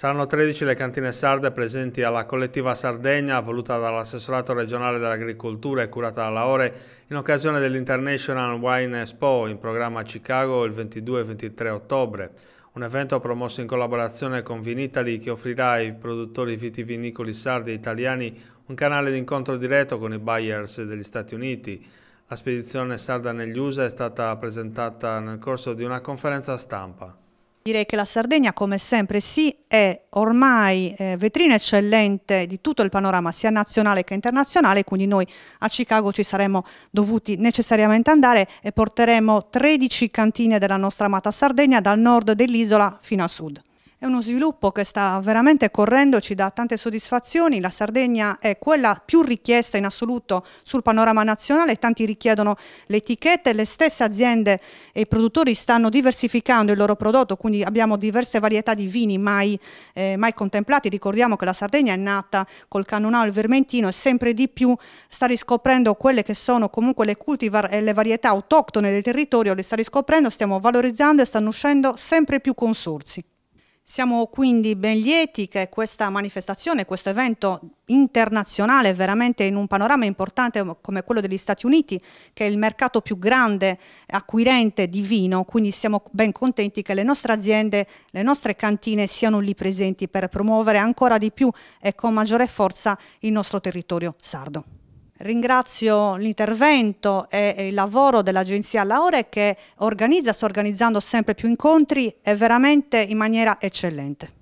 Saranno 13 le cantine sarde presenti alla collettiva Sardegna, voluta dall'assessorato regionale dell'agricoltura e curata dalla Ore, in occasione dell'International Wine Expo in programma a Chicago il 22 e 23 ottobre. Un evento promosso in collaborazione con Vinitali che offrirà ai produttori vitivinicoli sardi e italiani un canale di incontro diretto con i buyers degli Stati Uniti. La spedizione sarda negli USA è stata presentata nel corso di una conferenza stampa. Direi che la Sardegna, come sempre, sì, è ormai eh, vetrina eccellente di tutto il panorama, sia nazionale che internazionale, quindi noi a Chicago ci saremmo dovuti necessariamente andare e porteremo 13 cantine della nostra amata Sardegna dal nord dell'isola fino a sud. È uno sviluppo che sta veramente correndo, ci dà tante soddisfazioni, la Sardegna è quella più richiesta in assoluto sul panorama nazionale, tanti richiedono le etichette, le stesse aziende e i produttori stanno diversificando il loro prodotto, quindi abbiamo diverse varietà di vini mai, eh, mai contemplati, ricordiamo che la Sardegna è nata col Canonao e il Vermentino e sempre di più sta riscoprendo quelle che sono comunque le cultivar e le varietà autoctone del territorio, le sta riscoprendo, stiamo valorizzando e stanno uscendo sempre più consorsi. Siamo quindi ben lieti che questa manifestazione, questo evento internazionale, veramente in un panorama importante come quello degli Stati Uniti, che è il mercato più grande acquirente di vino, quindi siamo ben contenti che le nostre aziende, le nostre cantine siano lì presenti per promuovere ancora di più e con maggiore forza il nostro territorio sardo. Ringrazio l'intervento e il lavoro dell'Agenzia Laure che organizza, sta organizzando sempre più incontri e veramente in maniera eccellente.